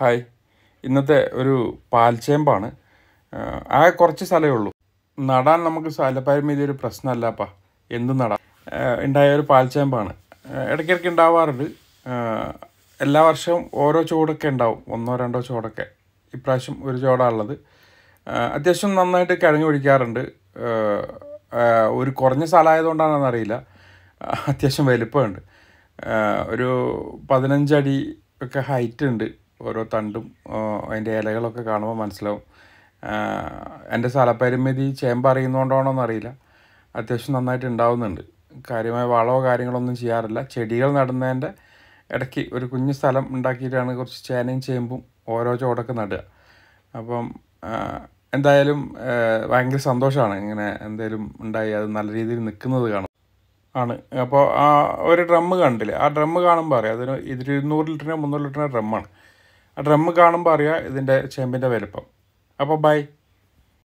hi ഇന്നത്തെ ഒരു പാൽച്ചേമ്പാണ് ആ കുറച്ച് സ്ഥലമേ ഉള്ളൂ നടാൻ നമുക്ക് മീതി ഒരു പ്രശ്നമല്ലപ്പാ എന്തും നടാം ഉണ്ടായ ഒരു പാൽച്ചേമ്പാണ് ഇടയ്ക്കിടയ്ക്ക് ഉണ്ടാവാറുണ്ട് എല്ലാ വർഷവും ഓരോ ചുവടൊക്കെ ഉണ്ടാവും ഒന്നോ രണ്ടോ ചുവടൊക്കെ ഇപ്രാവശ്യം ഒരു ചുവടാണുള്ളത് അത്യാവശ്യം നന്നായിട്ട് കിഴങ്ങ് പിടിക്കാറുണ്ട് ഒരു കുറഞ്ഞ സ്ഥലമായതുകൊണ്ടാണെന്ന് അറിയില്ല അത്യാവശ്യം വലിപ്പമുണ്ട് ഒരു പതിനഞ്ചടി ഒക്കെ ഹൈറ്റ് ഉണ്ട് ഓരോ തണ്ടും അതിൻ്റെ ഇലകളൊക്കെ കാണുമ്പോൾ മനസ്സിലാവും എൻ്റെ സ്ഥലപരിമിതി ചേമ്പ് അറിയുന്നതുകൊണ്ടാണോന്ന് അറിയില്ല അത്യാവശ്യം നന്നായിട്ട് ഉണ്ടാവുന്നുണ്ട് കാര്യമായ വളമോ കാര്യങ്ങളൊന്നും ചെയ്യാറില്ല ചെടികൾ നടുന്നതിൻ്റെ ഇടയ്ക്ക് ഒരു കുഞ്ഞു സ്ഥലം ഉണ്ടാക്കിയിട്ടാണ് കുറച്ച് ചേനയും ചേമ്പും ഓരോ ചോടൊക്കെ നടുക അപ്പം എന്തായാലും ഭയങ്കര സന്തോഷമാണ് ഇങ്ങനെ എന്തായാലും ഉണ്ടായി അത് നല്ല രീതിയിൽ നിൽക്കുന്നത് കാണും ആണ് അപ്പോൾ ആ ഒരു ഡ്രമ്മ് കണ്ടില്ലേ ആ ഡ്രമ്മ് കാണുമ്പോൾ അറിയാം അതൊരു ഇരുന്നൂറ് ലിറ്ററിനോ മുന്നൂറ് ലിറ്ററിനോ ഡ്രമ്മാണ് ഡ്രമ്മ് കാണുമ്പോൾ അറിയാം ഇതിൻ്റെ ചേമ്പിൻ്റെ വലുപ്പം അപ്പോൾ ബൈ